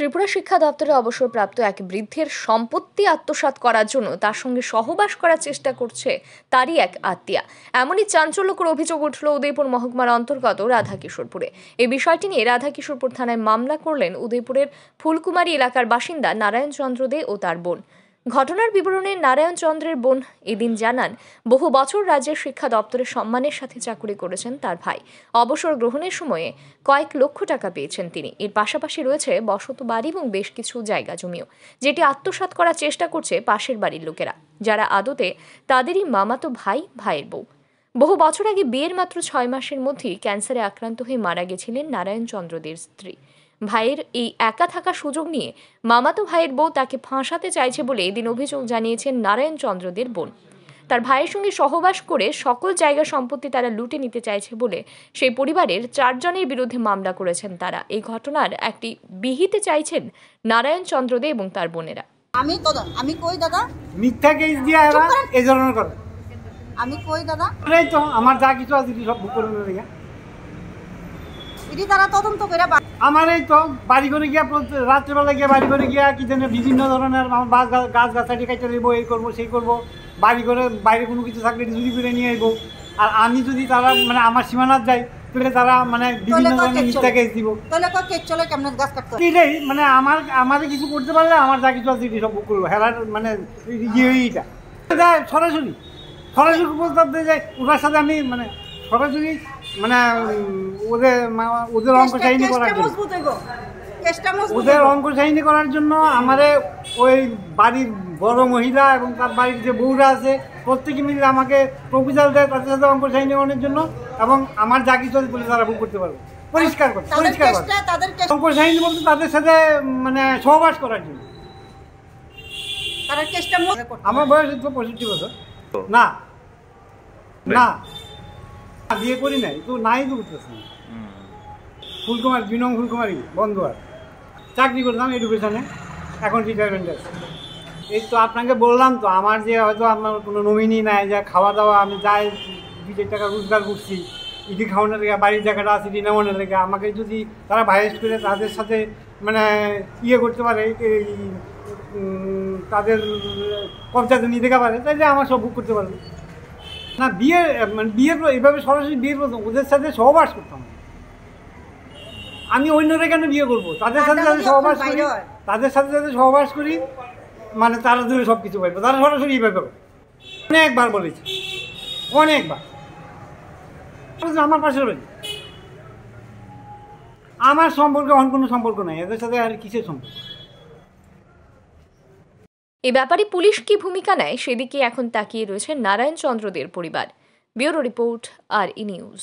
ত্রিপুরা শিক্ষা দপ্তরে অবসরপ্রাপ্ত এক বৃদ্ধের সম্পত্তি আত্মসাত করার জন্য তার সঙ্গে সহবাস করার চেষ্টা করছে তারই এক আত্মীয়া এমনই চাঞ্চল্যকর অভিযোগ উঠল উদয়পুর মহকুমার অন্তর্গত রাধাকিশোরপুরে এই বিষয়টি নিয়ে রাধাকিশোরপুর থানায় মামলা করলেন উদয়পুরের ফুলকুমারী এলাকার বাসিন্দা নারায়ণ চন্দ্র দে ও তার বোন ঘটনার বিবরণে নারায়ণ চন্দ্রের বোন এদিন জানান বহু বছর রাজ্যের শিক্ষা দপ্তরের সম্মানের সাথে চাকুরি করেছেন তার ভাই অবসর গ্রহণের সময়ে কয়েক লক্ষ টাকা পেয়েছেন তিনি এর পাশাপাশি রয়েছে বসত বাড়ি এবং বেশ কিছু জায়গা জমিও যেটি আত্মসাত করার চেষ্টা করছে পাশের বাড়ির লোকেরা যারা আদতে তাদেরই মামাতো ভাই ভাইয়ের বউ বহু বছর আগে বিয়ের মাত্র ছয় মাসের মধ্যেই ক্যান্সারে আক্রান্ত হয়ে মারা গেছিলেন নারায়ণ চন্দ্রদের স্ত্রী ভাইয়ের এই একা থাকার সুযোগ নিয়ে মামাতো ভাইয়ের বউ তাকে ফাঁসাতে চাইছে বলে এদিন অভিযোগ জানিয়েছেন নারায়ণ চন্দ্রদের বোন তার ভাইয়ের সঙ্গে সহবাস করে সকল জায়গা সম্পত্তি তারা লুটে নিতে চাইছে বলে সেই পরিবারের চারজনের বিরুদ্ধে মামলা করেছেন তারা এই ঘটনার একটি বিহিতে চাইছেন নারায়ণ চন্দ্রদে এবং তার বোনেরা আমি তো আমি কই দাদা মিথ্যা কেস দিয়া এরা এই ধরনের কথা আমি কই দাদা এই তো আমার যা কিছু আছে সব বুক করে নিয়ে ইডি তারা তদন্ত করে আমার এই তো বাড়ি করে গিয়া রাত্রেবেলা গিয়া বাড়ি করে গিয়া কি যেন বিভিন্ন ধরনের গাছ গাছাটি কাটে দেব এই করবো সেই করবো বাড়ি করে বাইরে কোনো কিছু থাকলে চুরি করে নিয়ে আসবো আর আমি যদি তারা মানে আমার সীমানাত যাই তাহলে তারা মানে বিভিন্ন ধরনের কেস দিব তাহলে মানে আমার আমারে কিছু করতে পারলে আমার যা কিছু আছে সব করবো হেরার মানে ইয়েটা সরাসরি সরাসরি প্রস্তাব দিয়ে যায় ওনার সাথে আমি মানে সরাসরি মানে ওদের ওদের অঙ্ক চাইনি করার জন্য ওদের অঙ্ক চাইনি করার জন্য আমারে ওই বাড়ির বড় মহিলা এবং তার বাড়ির যে বউরা আছে প্রত্যেকে মিলে আমাকে প্রপোজাল দেয় তাদের সাথে অঙ্ক চাইনি অনেক জন্য এবং আমার যা কিছু বলে তারা বুক করতে পারবে পরিষ্কার করে পরিষ্কার করতে অঙ্ক চাইনি বলতে তাদের সাথে মানে সহবাস করার জন্য আমার বয়স হচ্ছে পঁয়ষট্টি বছর না না বিয়ে করি নাই তো নাই তো উঠতেছে না ফুলকুমার দুই ফুলকুমারি বন্ধ আর চাকরি করতাম এডুকেশানে এখন রিটায়ারমেন্ট আছে এই তো আপনাকে বললাম তো আমার যে হয়তো আপনার কোনো নমিনি নাই যা খাওয়া দাওয়া আমি যাই দু টাকা রোজগার করছি ইডি খাওয়ানোর লেগে বাড়ির জায়গাটা আছে ডিনামোনা লেগে আমাকে যদি তারা ভাইরাস করে তাদের সাথে মানে ইয়ে করতে পারে তাদের কবজাতে নিতে পারে তাই যে আমার সব বুক করতে পারবে না বিয়ে মানে বিয়ের এভাবে সরাসরি বিয়ে করতাম ওদের সাথে সহবাস করতাম আমি অন্যরা কেন বিয়ে করবো তাদের সাথে যাতে সহবাস করি তাদের সাথে যাতে সহবাস করি মানে তারা দূরে সব কিছু পাইবো তারা সরাসরি এভাবে অনেকবার বলেছে অনেকবার আমার পাশে রয়েছে আমার সম্পর্কে অন্য কোনো সম্পর্ক নাই এদের সাথে আর কিসের সম্পর্ক এ ব্যাপারে পুলিশ কি ভূমিকা নেয় সেদিকে এখন তাকিয়ে রয়েছে নারায়ণ চন্দ্রদের পরিবার ব্যুরো রিপোর্ট আর ই নিউজ